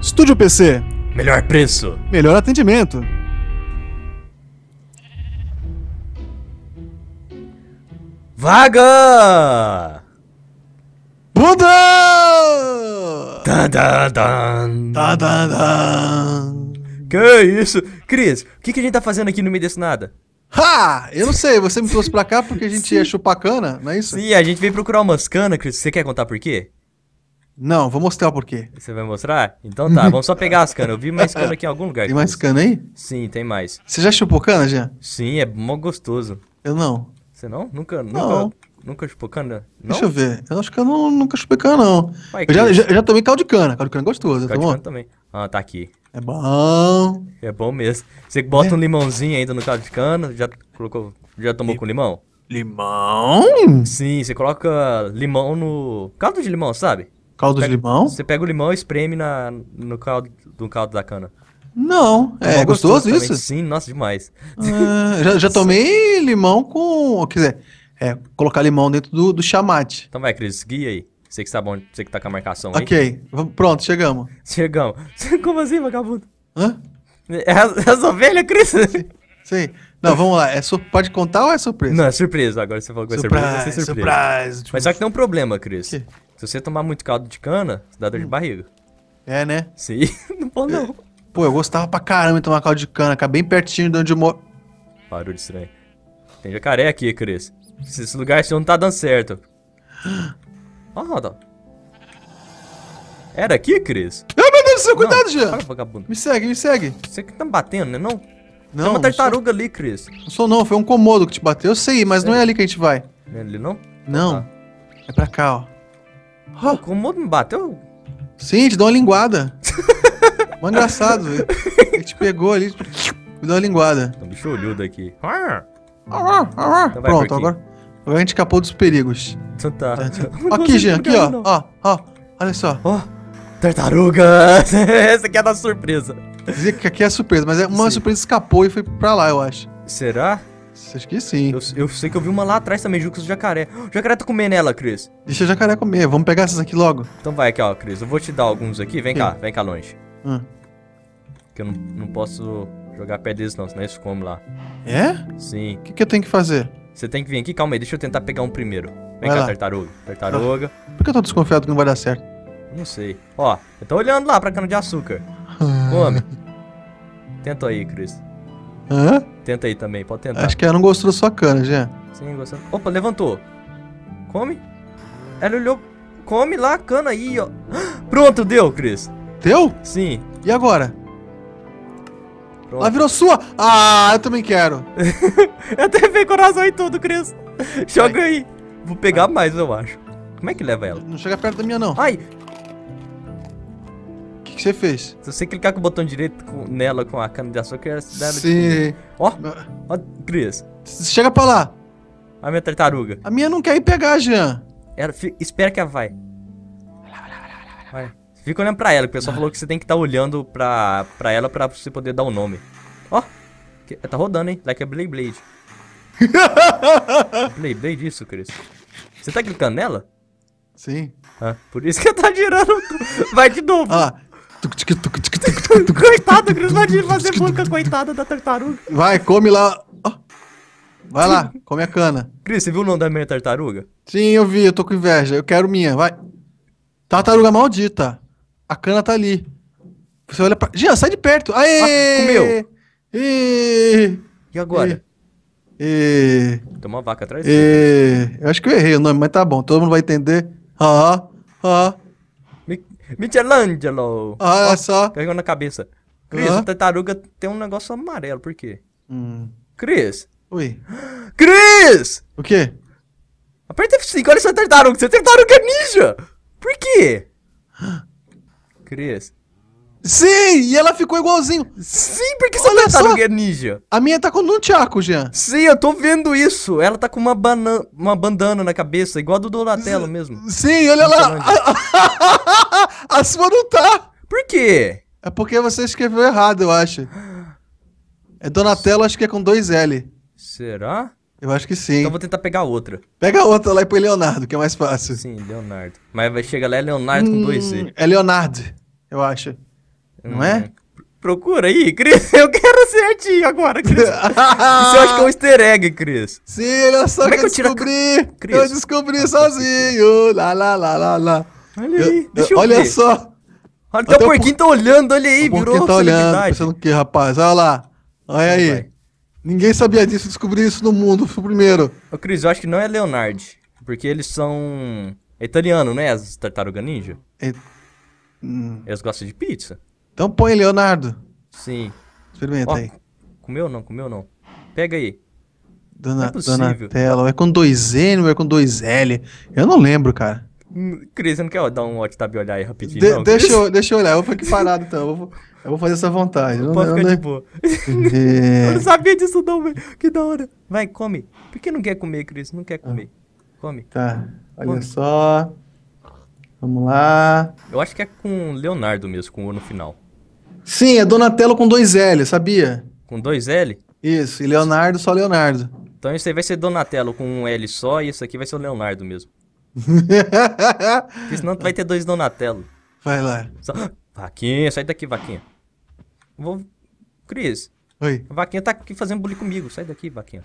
Estúdio PC. Melhor preço. Melhor atendimento. Vaga! Buda! Que isso? Cris, o que, que a gente tá fazendo aqui no meio desse nada? Ha! Eu não sei, você me trouxe pra cá porque a gente ia chupar cana, não é isso? Sim, a gente veio procurar umas canas, Cris. Você quer contar por quê? Não, vou mostrar o porquê. Você vai mostrar? Então tá, vamos só pegar as canas. Eu vi mais cana aqui em algum lugar. Tem mais cana aí? Sim, tem mais. Você já chupou cana, já? Sim, é mó gostoso. Eu não. Você não? Nunca, não. nunca, nunca chupou cana? Não? Deixa eu ver. Eu acho que eu não, nunca chupei cana, não. Vai, eu já, já, já, tomei caldo de cana. Caldo de cana é gostoso, caldo tá bom? Caldo de cana também. Ah, tá aqui. É bom. É bom mesmo. Você bota é. um limãozinho ainda no caldo de cana, já colocou, já tomou e... com limão? Limão? Sim, você coloca limão no caldo de limão, sabe? Caldo pega, de limão? Você pega o limão e espreme na, no, caldo, no caldo da cana. Não, é, é gostoso, gostoso isso? Sim, nossa, demais. Ah, já, já tomei limão com. Quer dizer, é, colocar limão dentro do, do chamate. Então vai, Cris, guia aí. Você que tá bom, você que tá com a marcação aí. Ok, pronto, chegamos. Chegamos. Como assim, vagabundo? Hã? É as, é as ovelhas, Cris? Sim, sim. Não, vamos lá. É Pode contar ou é surpresa? Não, é surpresa. Agora você falou que vai ser surpresa. Surprise. Mas só que tem um problema, Cris. Se você tomar muito caldo de cana, você dá dor de hum. barriga. É, né? Sim, não pode não. Pô, eu gostava pra caramba de tomar caldo de cana, fica bem pertinho de onde eu moro. de estranho. Tem jacaré aqui, Cris. Esse lugar seu não tá dando certo. Ah, roda. Era aqui, Cris? Ah, meu Deus do céu, cuidado, Jean! Me segue, me segue. Você que tá me batendo, né? Não? Não. Tem uma tartaruga não ali, Cris. Não sou, não. Foi um comodo que te bateu. Eu sei, mas é. não é ali que a gente vai. Não é ali, não? Não. Ah, tá. É pra cá, ó. Oh. Como bateu? Sim, te dá uma linguada. Mó engraçado, velho. Ele te pegou ali, tipo, me deu uma linguada. Tô tá bicho olhudo aqui. Ah, ah, ah, então Pronto, agora, agora a gente escapou dos perigos. Então tá. tá, tá. aqui, Jean, aqui, ó. Ó, ó. Olha só. Ó. Tartaruga! Essa aqui é da surpresa. Dizia que aqui é surpresa, mas é uma Sim. surpresa escapou e foi pra lá, eu acho. Será? Acho que sim. Eu, eu, sei que eu vi uma lá atrás também, junto com o jacaré. O jacaré tá comendo ela, Cris. Deixa o jacaré comer, vamos pegar essas aqui logo. Então vai aqui, ó, Cris. Eu vou te dar alguns aqui. Vem sim. cá, vem cá longe. Hum. Que eu não, não posso jogar pé deles não, senão eles comem lá. É? Sim. O que, que eu tenho que fazer? Você tem que vir aqui, calma aí, deixa eu tentar pegar um primeiro. Vem vai cá, lá. tartaruga. Tá. Tartaruga. Ah, por que eu tô desconfiado que não vai dar certo? Não sei. Ó, eu tô olhando lá pra cana de açúcar. Come. Tenta aí, Cris. Hã? Tenta aí também, pode tentar. Acho que ela não gostou da sua cana, Jean. Sim, gostou. Opa, levantou. Come. Ela olhou. Come lá a cana aí, ó. Pronto, deu, Cris. Deu? Sim. E agora? Pronto. Ela virou sua! Ah, eu também quero. eu até vi coração e tudo, Cris. Joga aí. Vou pegar Ai. mais, eu acho. Como é que leva ela? Não chega perto da minha, não. Ai, que você fez? Se você clicar com o botão direito com, nela com a cana de açúcar, você dá Sim. Ó, ó, Cris. Chega pra lá. A minha tartaruga. A minha não quer ir pegar, Jean. Ela, espera que ela vai. Vai. Fica olhando pra ela. O pessoal ah. falou que você tem que estar tá olhando pra, pra ela pra você poder dar o um nome. Ó. tá rodando, hein? Like a Blade Blade. Blade Blade, isso, Cris. Você tá clicando nela? Sim. Ah, por isso que ela tá girando. Vai de novo. Ah, Coitado, Cris, pode fazer boca, coitada da tartaruga. Vai, come lá. Vai lá, come a cana. Cris, você viu o nome da minha tartaruga? Sim, eu vi, eu tô com inveja. Eu quero minha, vai. Tartaruga maldita. A cana tá ali. Você olha pra. Jean, sai de perto. Aê! Ah, comeu. E, e agora? E... Tem uma vaca atrás. E... Eu acho que eu errei o nome, mas tá bom. Todo mundo vai entender. Ah, ah. Michelangelo! Olha ah, é Ó, só. Carregou na cabeça. Cris, uhum. a tartaruga tem um negócio amarelo, por quê? Hum. Cris! Oi. Cris! O quê? Aperta F5, olha essa tartaruga, essa tartaruga é ninja! Por quê? Cris, Sim, e ela ficou igualzinho. Sim, porque você tá no É ninja. A minha tá com um nunchaku, Jean. Sim, eu tô vendo isso. Ela tá com uma, bana... uma bandana na cabeça, igual a do Donatello S mesmo. Sim, olha lá. a sua não tá. Por quê? É porque você escreveu errado, eu acho. É Donatello, acho que é com dois L. Será? Eu acho que sim. Então vou tentar pegar outra. Pega outra lá e põe Leonardo, que é mais fácil. Sim, Leonardo. Mas vai chegar lá é Leonardo hum, com dois C. Hum, é Leonardo, eu acho. Não é? é? Procura aí, Cris. Eu quero certinho agora, Cris. Você acha que é um easter egg, Cris. Sim, olha só Como que, é que eu descobri. Eu descobri sozinho. Lá, lá, lá, lá, lá. Olha eu, aí, deixa eu, olha ver. Olha só. Olha, até, até o porquinho tá olhando, olha aí, o virou tá olhando, pensando o que, rapaz? Olha lá. Olha aí. Vai. Ninguém sabia disso, descobri isso no mundo, fui o primeiro. Ô, Cris, eu acho que não é Leonardo, porque eles são... É italiano, né, as tartaruga ninja? É... Hum. Eles gostam de pizza. Então põe Leonardo. Sim. Experimenta Ó, aí. Comeu ou não, comeu não. Pega aí. Dona, não é é com dois N ou é com dois L? Eu não lembro, cara. Hum, Cris, você não quer dar um WhatsApp e olhar aí rapidinho? De, não, deixa, eu, deixa eu olhar, eu vou ficar parado então. Eu vou, eu vou fazer essa vontade. Não, Pode não, ficar não, de é boa. eu não sabia disso não, velho. Que da hora. Vai, come. Por que não quer comer, Cris? Não quer comer. Ah, come. Tá, olha come. só. Vamos lá. Eu acho que é com Leonardo mesmo, com o no final. Sim, é Donatello com dois L, sabia? Com dois L? Isso, e Leonardo só Leonardo. Então isso aí vai ser Donatello com um L só e isso aqui vai ser o Leonardo mesmo. Porque senão vai ter dois Donatello. Vai lá. Só... Vaquinha, sai daqui, Vaquinha. Vou... Cris. Oi. A Vaquinha tá aqui fazendo bullying comigo. Sai daqui, Vaquinha.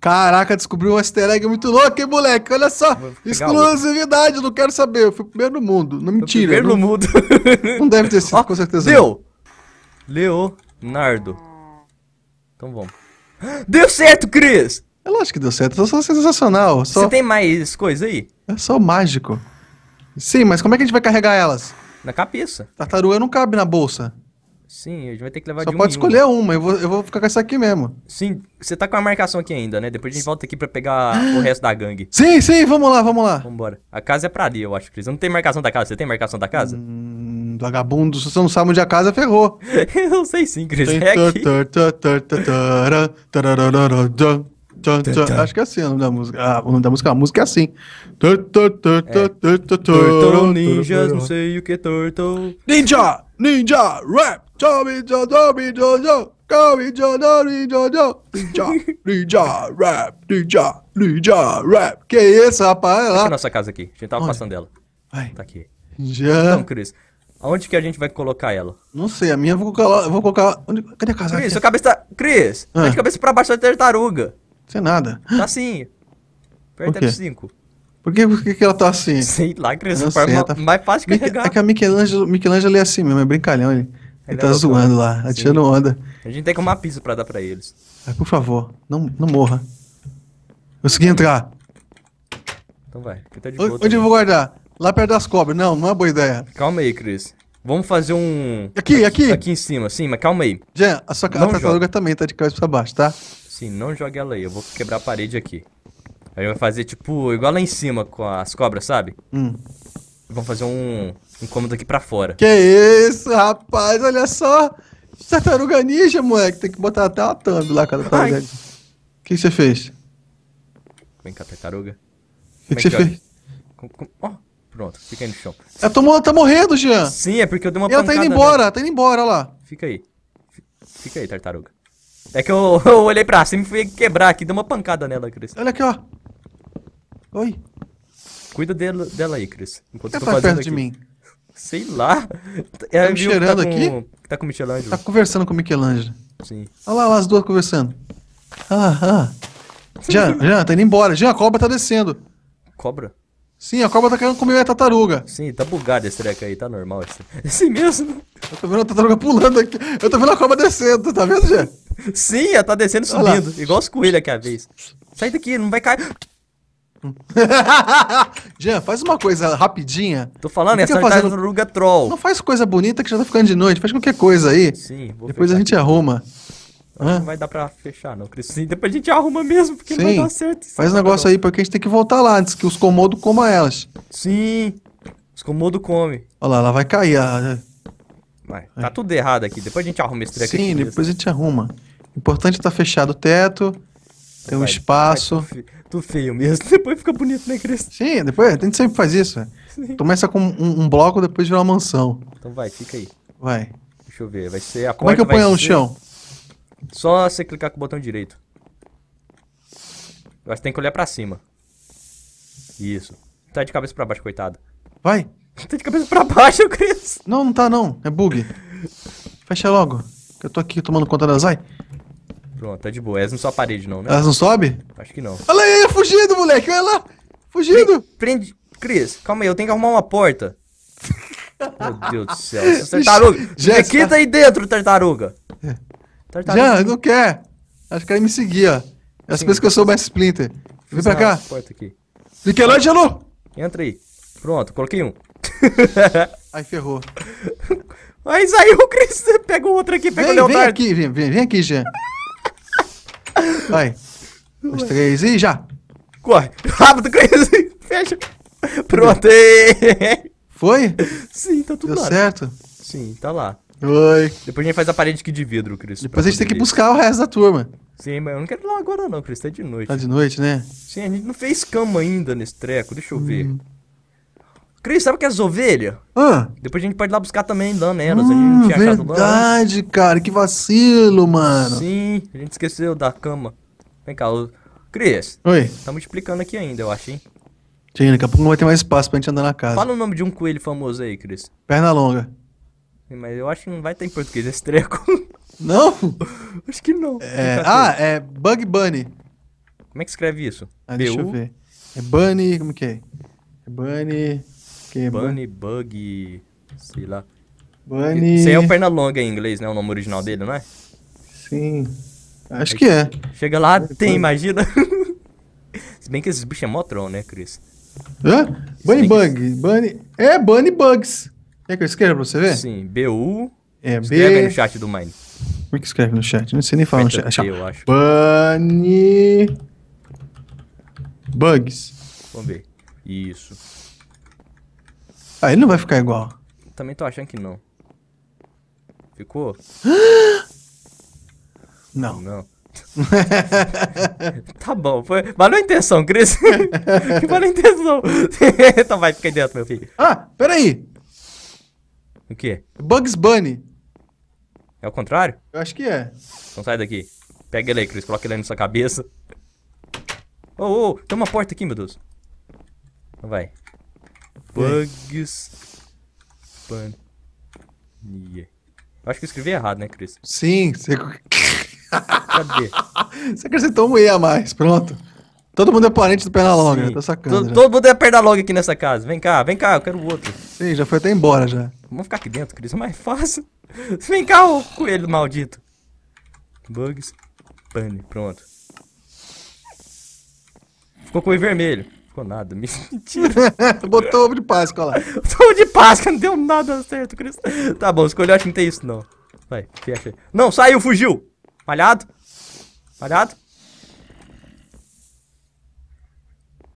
Caraca, descobriu um easter egg muito louco, hein, moleque? Olha só, exclusividade, não quero saber. Eu fui o primeiro no mundo. Não mentira. Primeiro não... no mundo. não deve ter sido, oh, com certeza. Deu! Leonardo. Então vamos. Deu certo, Cris! É lógico que deu certo, eu sou sensacional. Sou... Você tem mais coisa aí? Eu sou mágico. Sim, mas como é que a gente vai carregar elas? Na cabeça. Tartaruga não cabe na bolsa. Sim, a gente vai ter que levar Só de um pode escolher um. uma, eu vou, eu vou ficar com essa aqui mesmo. Sim, você tá com a marcação aqui ainda, né? Depois a gente volta aqui pra pegar o resto da gangue. Sim, sim, vamos lá, vamos lá. Vambora. A casa é pra ali, eu acho, Cris. Eu não tem marcação da casa, você tem marcação da casa? Hum vagabundo, se você não sabe onde a casa, ferrou. Eu não sei sim, Cris. É aqui. Acho que é assim o nome da música. Ah, o nome da música, a música é assim. É. Turtle Ninjas, não sei o que Turtle. Ninja! Ninja! Rap! Tobi, Tobi, Jojo! Tobi, Jojo, Ninja! Ninja! Rap! Ninja! Ninja! Rap! Que isso, rapaz? Olha nossa casa aqui. A gente tava passando dela. Tá aqui. Já. Então, Cris, Onde que a gente vai colocar ela? Não sei, a minha eu vou colocar. Vou colocar onde, cadê a casa? Cris, sua cabeça tá. Cris, ah. tá de cabeça pra baixo da tartaruga. Sem nada. Tá assim. Aperta F5. Por que, que, ela tá assim? Sei lá, Cris, não sei, tá... mais fácil Mique, carregar. É que a Michelangelo, Michelangelo é assim mesmo, é brincalhão ele. Ele, ele tá é zoando né? lá, atirando tirando onda. A gente tem que uma piso pra dar pra eles. por favor, não, não morra. Consegui entrar. Então vai, tá de volta. Onde eu vou guardar? Lá perto das cobras. Não, não é boa ideia. Calma aí, Cris. Vamos fazer um. Aqui, aqui, aqui. Aqui em cima, sim, mas calma aí. Jean, a sua a tartaruga também tá de cabeça pra baixo, tá? Sim, não jogue ela aí. Eu vou quebrar a parede aqui. Aí vai fazer tipo, igual lá em cima com as cobras, sabe? Hum. Vamos fazer um, um cômodo aqui pra fora. Que isso, rapaz, olha só. Tartaruga ninja, moleque. Tem que botar até uma thumb lá com a tartaruga. O que você fez? Vem cá, tartaruga. O que, é você fez? Ó, oh, Pronto, fica aí no chão. A é, tua mula tá morrendo, Jean. Sim, é porque eu dei uma e Ela tá indo embora, nela. tá indo embora, olha lá. Fica aí. Fica aí, tartaruga. É que eu, eu olhei pra cima e fui quebrar aqui, dei uma pancada nela, Cris. Olha aqui, ó. Oi. Cuida dela, dela aí, Cris. Enquanto você tá fazendo perto aqui. de mim? Sei lá. É, tá me tá cheirando tá aqui? tá com Michelangelo. Tá conversando com Michelangelo. Sim. Olha lá, lá as duas conversando. Ah, ah. Jean, Jean, tá indo embora. Jean, a cobra tá descendo. Cobra? Sim, a cobra tá querendo comer a tartaruga. Sim, tá bugado esse treco aí, tá normal esse. Esse mesmo. Eu tô vendo a tartaruga pulando aqui. Eu tô vendo a cobra descendo, tá vendo, Gê? Sim, ela tá descendo e subindo. Igual os coelhos aqui a vez. Sai daqui, não vai cair. Jean, faz uma coisa rapidinha. Tô falando, essa é tartaruga troll. Não faz coisa bonita que já tá ficando de noite. Faz qualquer coisa aí. Sim, vou Depois a gente aqui. arruma. Hã? Não vai dar pra fechar, não, Cristo. Depois a gente arruma mesmo, porque Sim. não vai dar certo. Faz um tá negócio aí, porque a gente tem que voltar lá antes que os comodos comam elas. Sim, os comodos comem. Olha lá, ela vai cair. Vai. Tá tudo errado aqui. Depois a gente arruma esse treco Sim, aqui, depois a gente arruma. Importante é tá fechado o teto, tem um espaço. Vai, tu, feio, mesmo. Depois fica bonito, né, Cris? Sim, depois a gente sempre faz isso. É. Começa com um, um bloco, depois vira uma mansão. Então vai, fica aí. Vai. Deixa eu ver, vai ser a Como é que eu ponho no ser... chão? Só você clicar com o botão direito. Eu acho que tem que olhar pra cima. Isso. Tá de cabeça pra baixo, coitado. Vai! Tá de cabeça pra baixo, Chris! Não, não tá não. É bug. Fecha logo. Que eu tô aqui tomando conta das AI. Pronto, tá de boa. Elas não só a parede, não, né? Elas não sobe? Acho que não. Olha aí, fugindo, moleque! Olha lá! Fugindo! Prende. Cris, calma aí, eu tenho que arrumar uma porta. Meu Deus do céu. Tartaruga! Jéssica. Aqui tá aí dentro, tartaruga! Tartaruga. Já, não quer. Acho que ele me seguir, ó. É as vezes pessoas que eu sou mais Splinter. Vem pra cá. Porta aqui. Michelangelo! Entra aí. Pronto, coloquei um. aí ferrou. Mas aí o Chris pega o outro aqui, pega vem, o Leonardo. Vem aqui, vem, vem, vem aqui, Jean. Vai. Os três e já. Corre. Rápido, Chris. Fecha. Pronto. Foi? Sim, tá tudo Deu certo? Sim, tá lá. Oi. Depois a gente faz a parede aqui de vidro, Cris. Depois a gente tem que buscar o resto da turma. Sim, mas eu não quero ir lá agora não, Cris. Tá é de noite. Tá de noite, né? Sim, a gente não fez cama ainda nesse treco. Deixa eu hum. ver. Cris, sabe o que é as ovelhas? Ah. Depois a gente pode ir lá buscar também dando elas. Hum, a gente hum, tinha verdade, cara. Que vacilo, mano. Sim, a gente esqueceu da cama. Vem cá, o... Cris. Oi. Tá Estamos explicando aqui ainda, eu acho, hein? Sim, daqui a pouco não vai ter mais espaço pra gente andar na casa. Fala o nome de um coelho famoso aí, Cris. Pernalonga. longa. Mas eu acho que não vai estar em português esse treco. Não? acho que não. É... Ah, é Bug Bunny. Como é que escreve isso? Ah, deixa eu ver. É Bunny, como que é? é? Bunny... Que é Bunny, Bug... Sei lá. Bunny... Isso aí é o Pernalonga em inglês, né? O nome original dele, não é? Sim. Acho aí que é. Chega lá, tem, Bunny. imagina. Se bem que esses bichos é mó troll, né, Chris? Hã? Bunny Bug. Que... Bunny... É, Bunny Bugs. É que eu escreva pra você ver? Sim, BU. É, Escreve B... aí no chat do Mine. O é que escreve no chat? Não sei nem falar no chat. P, eu acho. Bunny. Bugs. Vamos ver. Isso. Ah, ele não vai ficar igual. Também tô achando que não. Ficou? Não. Não. tá bom, foi. Valeu é a intenção, Cris. Valeu a intenção. então vai, fica aí dentro, meu filho. Ah, peraí. O quê? Bugs Bunny. É o contrário? Eu acho que é. Então sai daqui. Pega ele aí, Cris. Coloca ele aí na sua cabeça. Ô, oh, ô, oh, tem uma porta aqui, meu Deus. Então vai. Bugs Bunny. Eu acho que eu escrevi errado, né, Cris? Sim, você... Cadê? Você acrescentou um E a mais, pronto. Todo mundo é parente do Pernalonga, tá sacando. Todo, né? todo, mundo é Pernalonga aqui nessa casa. Vem cá, vem cá, eu quero o outro. Sim, já foi até embora já. Vamos ficar aqui dentro, Cris, é mais fácil. Vem cá, o coelho maldito. Bugs, pane, pronto. Ficou com o vermelho. Ficou nada, mentira. Botou ovo de Páscoa lá. ovo de Páscoa, não deu nada certo, Cris. Tá bom, que não tem isso não. Vai, fecha aí. Não, saiu, fugiu. Malhado. Malhado.